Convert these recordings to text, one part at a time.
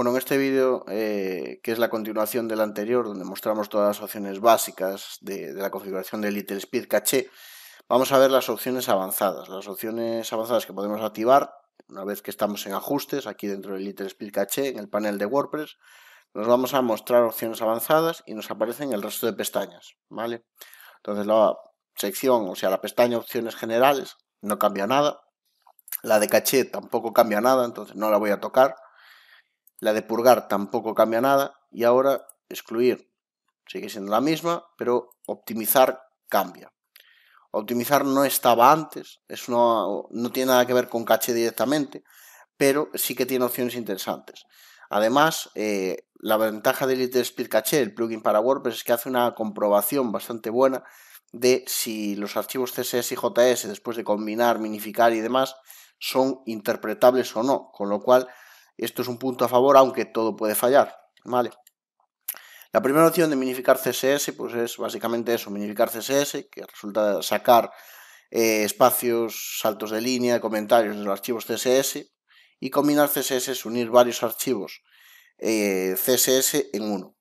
Bueno, en este vídeo, eh, que es la continuación del anterior, donde mostramos todas las opciones básicas de, la configuración de Little Speed Caché, vamos a ver las opciones avanzadas. Las opciones avanzadas que podemos activar una vez que estamos en ajustes, aquí dentro del Little Speed Caché, en el panel de WordPress, nos vamos a mostrar opciones avanzadas y nos aparecen el resto de pestañas, ¿vale? Entonces la sección, o sea, la pestaña opciones generales no cambia nada, la de caché tampoco cambia nada, entonces no la voy a tocar. La de purgar tampoco cambia nada y ahora excluir sigue siendo la misma, pero optimizar cambia. Optimizar no estaba antes, es no tiene nada que ver con caché directamente, pero sí que tiene opciones interesantes. Además, eh, la ventaja de Elite Speed el plugin para WordPress, es que hace una comprobación bastante buena de si los archivos CSS y JS, después de combinar, minificar y demás, son interpretables o no, con lo cual esto es un punto a favor, aunque todo puede fallar, ¿vale? La primera opción de minificar CSS, pues es básicamente eso, minificar CSS, que resulta sacar eh, espacios, saltos de línea, comentarios de los archivos CSS, y combinar CSS es unir varios archivos eh, CSS en uno.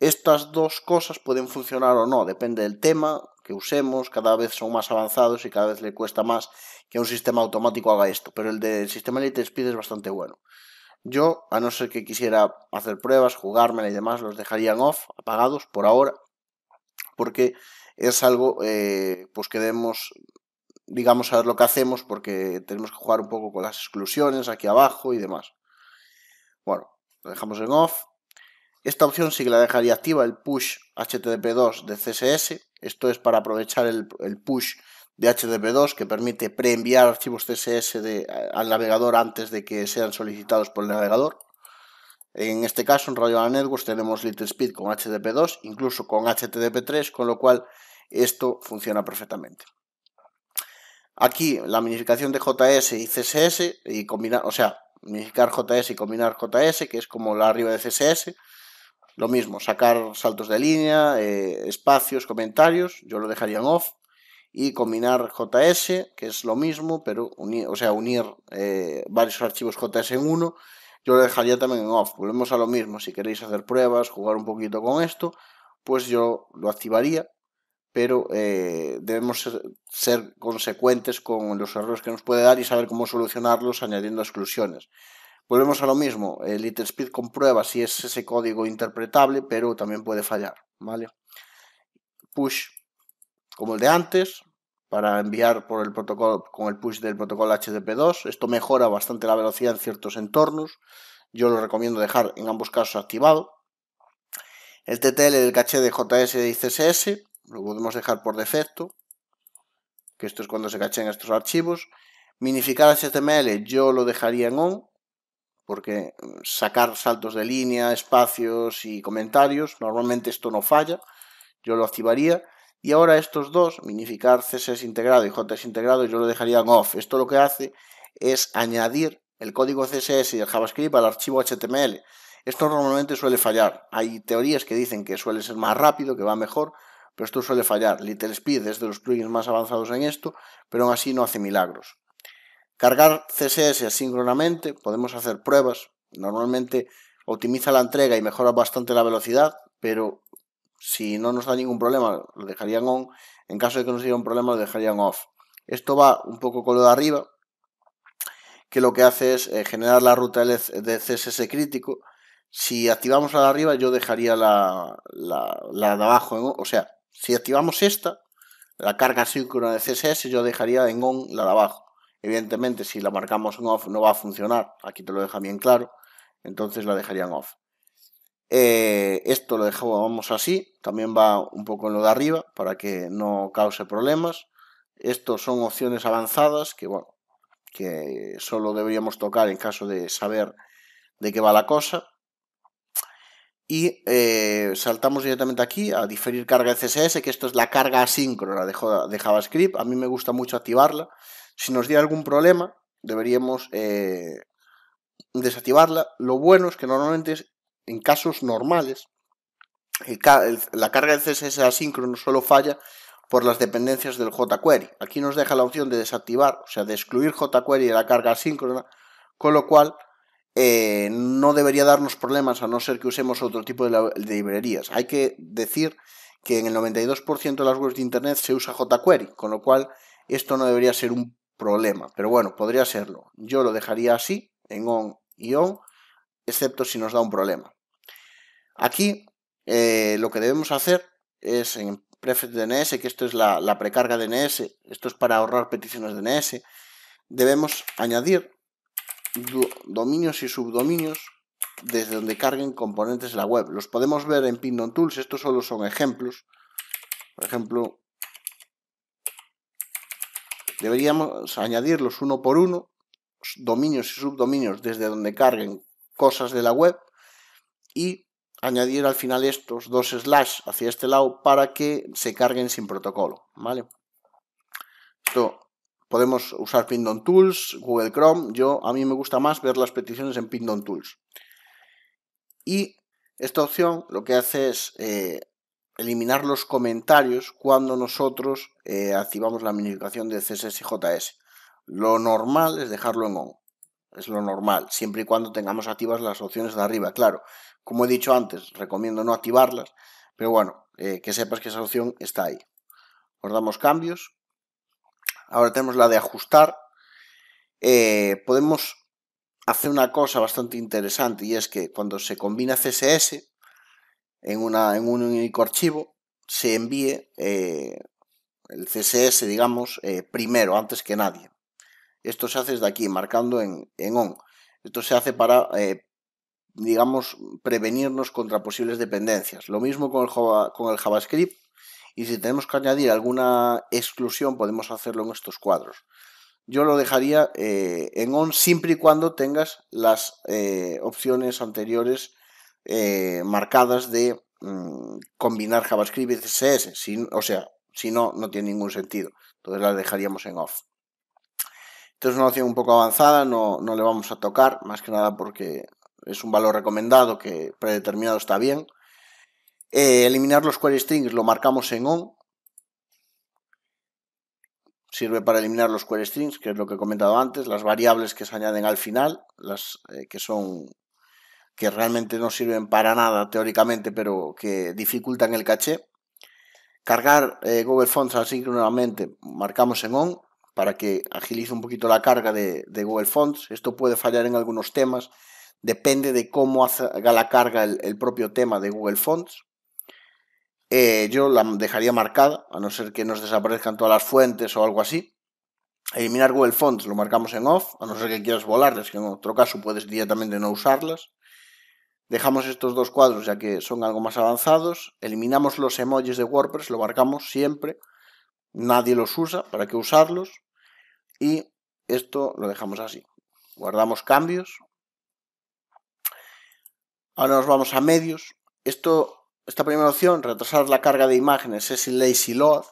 Estas dos cosas pueden funcionar o no, depende del tema que usemos, cada vez son más avanzados y cada vez le cuesta más que un sistema automático haga esto, pero el del sistema speed es bastante bueno. Yo, a no ser que quisiera hacer pruebas, jugármela y demás, los dejarían off, apagados por ahora, porque es algo eh, pues que debemos, digamos, saber lo que hacemos, porque tenemos que jugar un poco con las exclusiones aquí abajo y demás. Bueno, lo dejamos en off. Esta opción sí que la dejaría activa, el push HTTP2 de CSS. Esto es para aprovechar el, el push de HTTP2 que permite preenviar archivos CSS al navegador antes de que sean solicitados por el navegador. En este caso, en Radio Networks tenemos LittleSpeed con HTTP2, incluso con HTTP3, con lo cual esto funciona perfectamente. Aquí la minificación de JS y CSS, y combinar, o sea, minificar JS y combinar JS, que es como la arriba de CSS. Lo mismo, sacar saltos de línea, eh, espacios, comentarios, yo lo dejaría en off y combinar JS, que es lo mismo, pero unir, o sea, unir eh, varios archivos JS en uno, yo lo dejaría también en off. Volvemos a lo mismo, si queréis hacer pruebas, jugar un poquito con esto, pues yo lo activaría, pero eh, debemos ser, consecuentes con los errores que nos puede dar y saber cómo solucionarlos añadiendo exclusiones. Volvemos a lo mismo, el eh, speed comprueba si es ese código interpretable, pero también puede fallar, ¿vale? Push como el de antes para enviar por el protocolo con el push del protocolo HTTP2. Esto mejora bastante la velocidad en ciertos entornos. Yo lo recomiendo dejar en ambos casos activado. El TTL del caché de JS y CSS lo podemos dejar por defecto, que esto es cuando se cachen estos archivos. Minificar HTML yo lo dejaría en on, porque mm, sacar saltos de línea, espacios y comentarios, normalmente esto no falla, yo lo activaría. Y ahora estos dos, minificar CSS integrado y JS integrado, yo lo dejaría en off. Esto lo que hace es añadir el código CSS y el JavaScript al archivo HTML. Esto normalmente suele fallar. Hay teorías que dicen que suele ser más rápido, que va mejor, pero esto suele fallar. Little Speed es de los plugins más avanzados en esto, pero aún así no hace milagros. Cargar CSS asíncronamente, podemos hacer pruebas. Normalmente optimiza la entrega y mejora bastante la velocidad, pero si no nos da ningún problema, lo dejarían on. En caso de que nos diera un problema, lo dejarían off. Esto va un poco con lo de arriba, que lo que hace es eh, generar la ruta de CSS crítico. Si activamos la de arriba, yo dejaría la, de abajo. En O sea, si activamos esta, la carga síncrona de CSS, yo dejaría en on la de abajo. Evidentemente, si la marcamos en off, no va a funcionar. Aquí te lo deja bien claro. Entonces la dejarían off. Eh, esto lo dejamos así, también va un poco en lo de arriba para que no cause problemas. Estos son opciones avanzadas que, bueno, que solo deberíamos tocar en caso de saber de qué va la cosa. Y eh, saltamos directamente aquí a diferir carga de CSS, que esto es la carga asíncrona de, JavaScript. A mí me gusta mucho activarla. Si nos diera algún problema, deberíamos eh, desactivarla. Lo bueno es que normalmente es en casos normales, la carga de CSS asíncrono solo falla por las dependencias del jQuery. Aquí nos deja la opción de desactivar, o sea, de excluir jQuery de la carga asíncrona, con lo cual eh, no debería darnos problemas a no ser que usemos otro tipo de, de librerías. Hay que decir que en el 92% de las webs de Internet se usa jQuery, con lo cual esto no debería ser un problema, pero bueno, podría serlo. Yo lo dejaría así, en on y on, excepto si nos da un problema. Aquí eh, lo que debemos hacer es en prefet DNS, que esto es la, la, precarga DNS, esto es para ahorrar peticiones DNS, debemos añadir dominios y subdominios desde donde carguen componentes de la web. Los podemos ver en Pinon Tools, estos solo son ejemplos. Por ejemplo, deberíamos añadirlos uno por uno, dominios y subdominios desde donde carguen cosas de la web y añadir al final estos dos slash hacia este lado para que se carguen sin protocolo, ¿vale? Esto podemos usar Pindon Tools, Google Chrome, yo a mí me gusta más ver las peticiones en Pindon Tools. Y esta opción lo que hace es eh, eliminar los comentarios cuando nosotros eh, activamos la minificación de CSS y JS. Lo normal es dejarlo en on. Es lo normal, siempre y cuando tengamos activas las opciones de arriba, claro. Como he dicho antes, recomiendo no activarlas, pero bueno, eh, que sepas que esa opción está ahí. Guardamos cambios. Ahora tenemos la de ajustar. Eh, podemos hacer una cosa bastante interesante y es que cuando se combina CSS en, una, en un único archivo, se envíe eh, el CSS, digamos, primero, antes que nadie. Esto se hace desde aquí, marcando en, on. Esto se hace para, eh, digamos, prevenirnos contra posibles dependencias. Lo mismo con el, con el JavaScript. Y si tenemos que añadir alguna exclusión, podemos hacerlo en estos cuadros. Yo lo dejaría eh, en on siempre y cuando tengas las eh, opciones anteriores marcadas de mm, combinar JavaScript y CSS. o sea, si no, no tiene ningún sentido. Entonces las dejaríamos en off. Esto es una opción un poco avanzada, no, le vamos a tocar, más que nada porque es un valor recomendado que predeterminado está bien. Eh, eliminar los query strings lo marcamos en on. Sirve para eliminar los query strings, que es lo que he comentado antes, las variables que se añaden al final, las eh, que son que realmente no sirven para nada teóricamente, pero que dificultan el caché. Cargar eh, Google Fonts nuevamente, marcamos en on para que agilice un poquito la carga de, Google Fonts. Esto puede fallar en algunos temas, depende de cómo haga la carga el, propio tema de Google Fonts. Eh, yo la dejaría marcada, a no ser que nos desaparezcan todas las fuentes o algo así. Eliminar Google Fonts lo marcamos en off, a no ser que quieras volarles, que en otro caso puedes directamente no usarlas. Dejamos estos dos cuadros ya que son algo más avanzados. Eliminamos los emojis de WordPress, lo marcamos siempre nadie los usa, ¿para qué usarlos? Y esto lo dejamos así. Guardamos cambios. Ahora nos vamos a medios. Esto, esta primera opción, retrasar la carga de imágenes, es lazy load,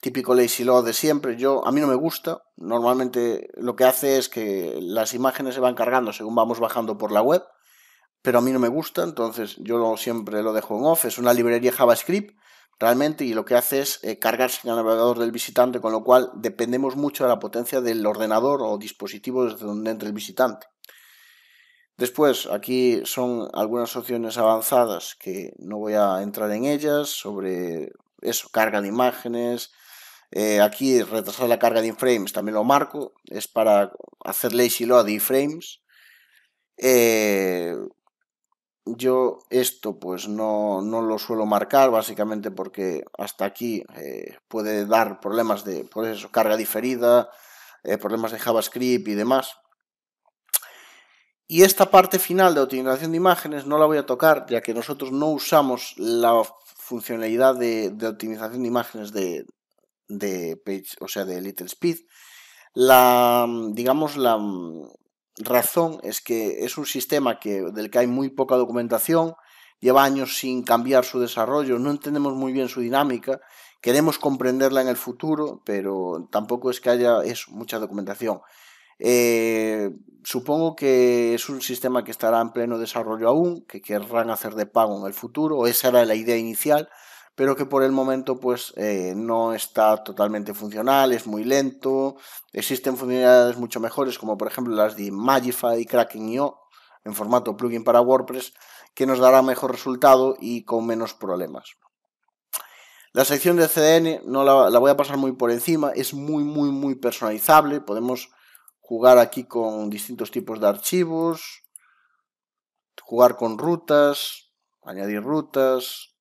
típico lazy load de siempre. Yo, a mí no me gusta. Normalmente lo que hace es que las imágenes se van cargando según vamos bajando por la web, pero a mí no me gusta, entonces yo siempre lo dejo en off. Es una librería JavaScript realmente y lo que hace es eh, cargarse en el navegador del visitante, con lo cual dependemos mucho de la potencia del ordenador o dispositivo desde donde entre el visitante. Después, aquí son algunas opciones avanzadas que no voy a entrar en ellas, sobre eso, carga de imágenes. Eh, aquí retrasar la carga de in-frames, también lo marco, es para hacer lazy load de frames Eh, yo esto pues no, no, lo suelo marcar básicamente porque hasta aquí eh, puede dar problemas de por pues eso, carga diferida, eh, problemas de JavaScript y demás. Y esta parte final de optimización de imágenes no la voy a tocar ya que nosotros no usamos la funcionalidad de, de optimización de imágenes de, de Page, o sea, de Little Speed. La, digamos, la, razón es que es un sistema del que hay muy poca documentación, lleva años sin cambiar su desarrollo, no entendemos muy bien su dinámica, queremos comprenderla en el futuro, pero tampoco es que haya mucha documentación. Eh, supongo que es un sistema que estará en pleno desarrollo aún, que querrán hacer de pago en el futuro, esa era la idea inicial, pero que por el momento pues eh, no está totalmente funcional, es muy lento, existen funcionalidades mucho mejores como por ejemplo las de Magify, Kraken.io en formato plugin para WordPress que nos dará mejor resultado y con menos problemas. La sección de CDN no la, la voy a pasar muy por encima, es muy muy muy personalizable, podemos jugar aquí con distintos tipos de archivos, jugar con rutas, añadir rutas,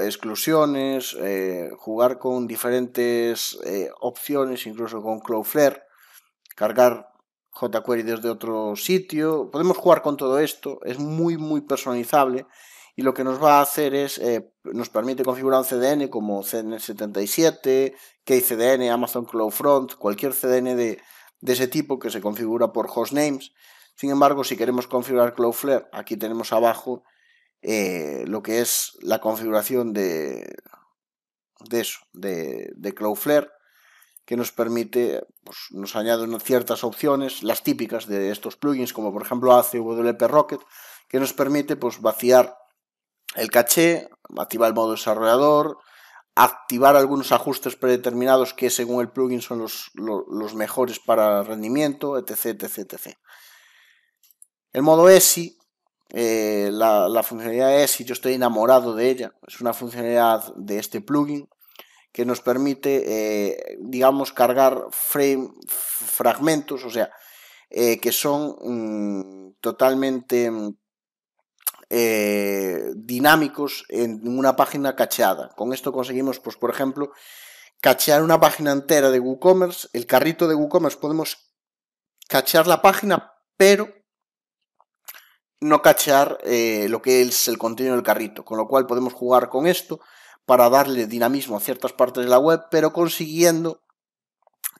exclusiones, eh, jugar con diferentes eh, opciones, incluso con Cloudflare, cargar jQuery desde otro sitio. Podemos jugar con todo esto, es muy, muy personalizable y lo que nos va a hacer es, eh, nos permite configurar un CDN como cn 77 KCDN, Amazon CloudFront, cualquier CDN de, de ese tipo que se configura por hostnames. Sin embargo, si queremos configurar Cloudflare, aquí tenemos abajo eh, lo que es la configuración de, de eso, de, de Cloudflare, que nos permite, pues, nos añade ciertas opciones, las típicas de estos plugins, como por ejemplo ACWP Rocket, que nos permite pues, vaciar el caché, activar el modo desarrollador, activar algunos ajustes predeterminados que según el plugin son los, mejores para rendimiento, etc, etc, etc. El modo ESI eh, la, funcionalidad es si yo estoy enamorado de ella. Es una funcionalidad de este plugin que nos permite, eh, digamos, cargar frame, fragmentos, o sea, eh, que son mm, totalmente mm, dinámicos en una página cacheada. Con esto conseguimos, pues, por ejemplo, cachear una página entera de WooCommerce, el carrito de WooCommerce podemos cachear la página, pero no cachear eh, lo que es el contenido del carrito, con lo cual podemos jugar con esto para darle dinamismo a ciertas partes de la web, pero consiguiendo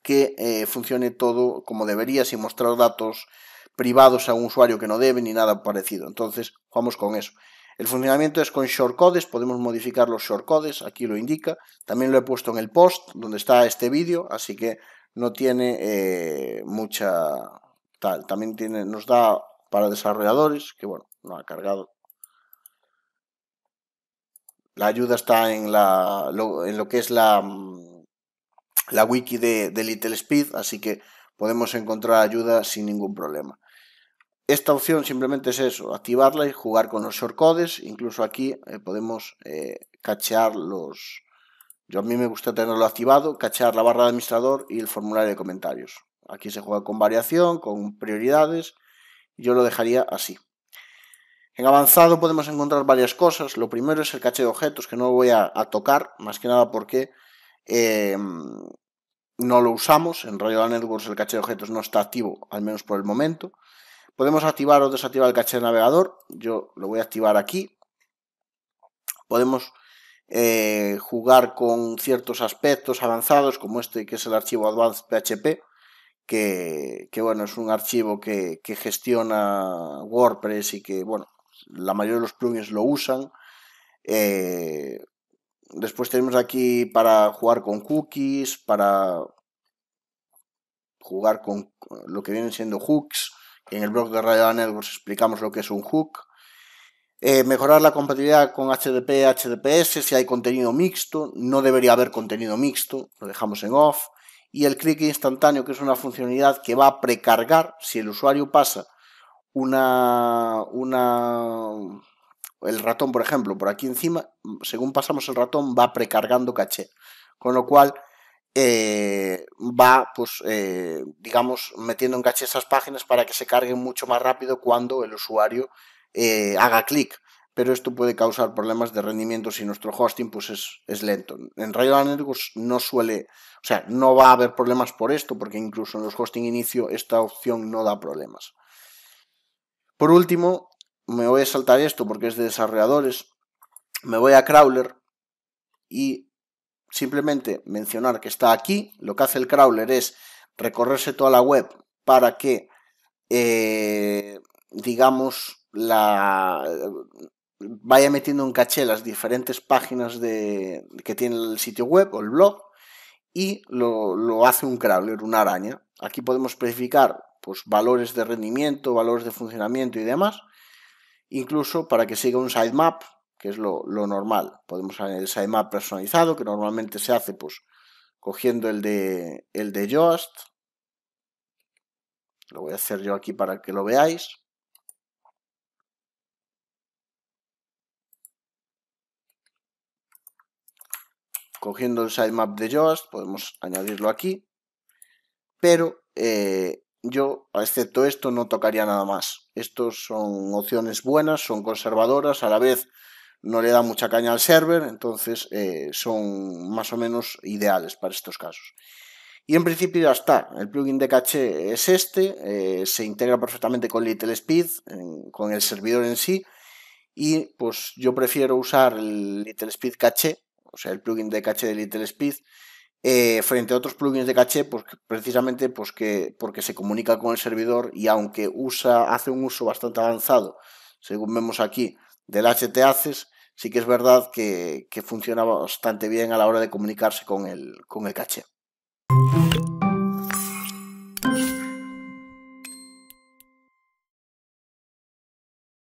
que eh, funcione todo como debería, sin mostrar datos privados a un usuario que no debe ni nada parecido. Entonces, vamos con eso. El funcionamiento es con shortcodes, podemos modificar los shortcodes, aquí lo indica. También lo he puesto en el post donde está este vídeo, así que no tiene eh, mucha tal. También tiene, nos da para desarrolladores, que bueno, no ha cargado. La ayuda está en, la, lo, en lo que es la, mm, la wiki de, Little Speed, así que podemos encontrar ayuda sin ningún problema. Esta opción simplemente es eso, activarla y jugar con los shortcodes. Incluso aquí eh, podemos eh, cachear los... Yo a mí me gusta tenerlo activado, cachear la barra de administrador y el formulario de comentarios. Aquí se juega con variación, con prioridades yo lo dejaría así. En avanzado podemos encontrar varias cosas. Lo primero es el caché de objetos, que no lo voy a, tocar, más que nada porque em, no lo usamos. En Royal Networks el caché de objetos no está activo, al menos por el momento. Podemos activar o desactivar el caché de navegador. Yo lo voy a activar aquí. Podemos eh, jugar con ciertos aspectos avanzados, como este que es el archivo advanced PHP que, bueno, es un archivo que, gestiona WordPress y que, bueno, la mayoría de los plugins lo usan. Eh, después tenemos aquí para jugar con cookies, para jugar con lo que vienen siendo hooks. En el blog de Radio Networks explicamos lo que es un hook. Eh, mejorar la compatibilidad con HDP, HTTPS si hay contenido mixto, no debería haber contenido mixto, lo dejamos en off y el clic instantáneo, que es una funcionalidad que va a precargar si el usuario pasa una, una, el ratón, por ejemplo, por aquí encima, según pasamos el ratón va precargando caché, con lo cual eh, va, pues, eh, digamos, metiendo en caché esas páginas para que se carguen mucho más rápido cuando el usuario eh, haga clic pero esto puede causar problemas de rendimiento si nuestro hosting pues es, lento. En Rayo no suele, o sea, no va a haber problemas por esto, porque incluso en los hosting inicio esta opción no da problemas. Por último, me voy a saltar esto porque es de desarrolladores. Me voy a crawler y simplemente mencionar que está aquí. Lo que hace el crawler es recorrerse toda la web para que, eh, digamos, la, vaya metiendo en caché las diferentes páginas de, que tiene el sitio web o el blog y lo, hace un crawler, una araña. Aquí podemos especificar pues, valores de rendimiento, valores de funcionamiento y demás, incluso para que siga un sitemap, que es lo, normal. Podemos hacer el sitemap personalizado, que normalmente se hace pues, cogiendo el de, el de Yoast. Lo voy a hacer yo aquí para que lo veáis. cogiendo el sitemap de Yoast, podemos añadirlo aquí, pero eh, yo, excepto esto, no tocaría nada más. Estos son opciones buenas, son conservadoras, a la vez no le da mucha caña al server, entonces eh, son más o menos ideales para estos casos. Y en principio ya está, el plugin de caché es este, eh, se integra perfectamente con LittleSpeed, con el servidor en sí, y pues yo prefiero usar el LittleSpeed caché o sea, el plugin de caché de Little Speed eh, frente a otros plugins de caché, pues, precisamente pues, que, porque se comunica con el servidor y aunque usa, hace un uso bastante avanzado, según vemos aquí, del HTACES, sí que es verdad que, que funciona bastante bien a la hora de comunicarse con el, con el caché.